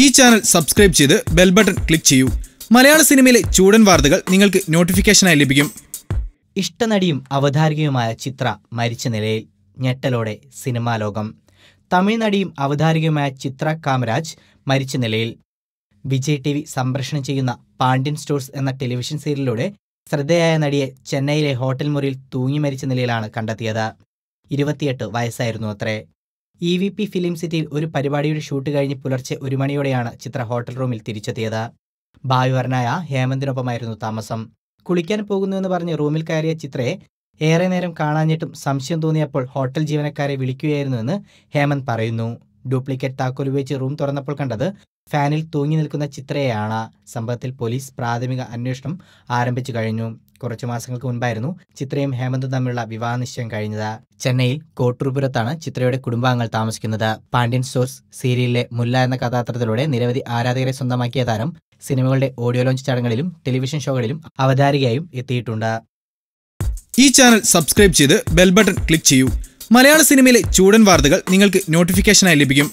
ഈ channel subscribe ചെയ്ത് bell button click ചെയ്യൂ മലയാള സിനിമയിലെ ചൂടൻ വാർത്തകൾ നിങ്ങൾക്ക് നോട്ടിഫിക്കേഷനായി ലഭിക്കും ഇഷ്ടനടിയും അവതാരികയുമായ ചിത്ര മരിച്ച നിലയിൽ ഞെട്ടലോടെ സിനിമാ ലോകം തമിഴ്നടിയും അവതാരികയുമായ ചിത്ര കാമരാജ് മരിച്ച നിലയിൽ വിജയ് ടി വി സംപ്രേഷണം ചെയ്യുന്ന പാണ്ഡ്യൻ സ്റ്റോഴ്സ് എന്ന ടെലിവിഷൻ സീരിയലിലൂടെ ശ്രദ്ധയായ നടിയെ ചെന്നൈയിലെ ഹോട്ടൽ മുറിയിൽ തൂങ്ങി മരിച്ച നിലയിലാണ് കണ്ടെത്തിയത് ഇരുപത്തിയെട്ട് വയസ്സായിരുന്നു അത്രേ ഇ വി പി ഫിലിം സിറ്റിയിൽ ഒരു പരിപാടിയുടെ ഷൂട്ട് കഴിഞ്ഞ് പുലർച്ചെ ഒരു മണിയോടെയാണ് ചിത്ര ഹോട്ടൽ റൂമിൽ തിരിച്ചെത്തിയത് ഭാവിവരനായ ഹേമന്തിനൊപ്പമായിരുന്നു താമസം കുളിക്കാൻ പോകുന്നുവെന്ന് പറഞ്ഞ് റൂമിൽ കയറിയ ചിത്രയെ ഏറെ നേരം കാണാഞ്ഞിട്ടും സംശയം തോന്നിയപ്പോൾ ഹോട്ടൽ ജീവനക്കാരെ വിളിക്കുകയായിരുന്നുവെന്ന് ഹേമന്ത് പറയുന്നു ഡ്യൂപ്ലിക്കേറ്റ് താക്കോൽ ഉപയോഗിച്ച് റൂം തുറന്നപ്പോൾ കണ്ടത് ഫാനിൽ തൂങ്ങി നിൽക്കുന്ന ചിത്രയെയാണ് സംഭവത്തിൽ പോലീസ് പ്രാഥമിക അന്വേഷണം ആരംഭിച്ചു കഴിഞ്ഞു കുറച്ചു മാസങ്ങൾക്ക് മുൻപായിരുന്നു ചിത്രയും ഹേമന്തും തമ്മിലുള്ള വിവാഹ നിശ്ചയം കഴിഞ്ഞത് ചെന്നൈയിൽ കോട്ടൂർപുരത്താണ് ചിത്രയുടെ കുടുംബാംഗങ്ങൾ താമസിക്കുന്നത് പാണ്ഡ്യൻ സോഴ്സ് സീരിയലിലെ മുല്ല എന്ന കഥാപാത്രത്തിലൂടെ നിരവധി ആരാധകരെ സ്വന്തമാക്കിയ താരം സിനിമകളുടെ ഓഡിയോ ലോഞ്ച് ചടങ്ങുകളിലും ടെലിവിഷൻ ഷോകളിലും അവതാരികയായും എത്തിയിട്ടുണ്ട് ഈ ചാനൽ സബ്സ്ക്രൈബ് ചെയ്ത് ബെൽ ബട്ടൺ ക്ലിക്ക് ചെയ്യൂ മലയാള സിനിമയിലെ ചൂടൻ വാർത്തകൾ നിങ്ങൾക്ക് നോട്ടിഫിക്കേഷനായി ലഭിക്കും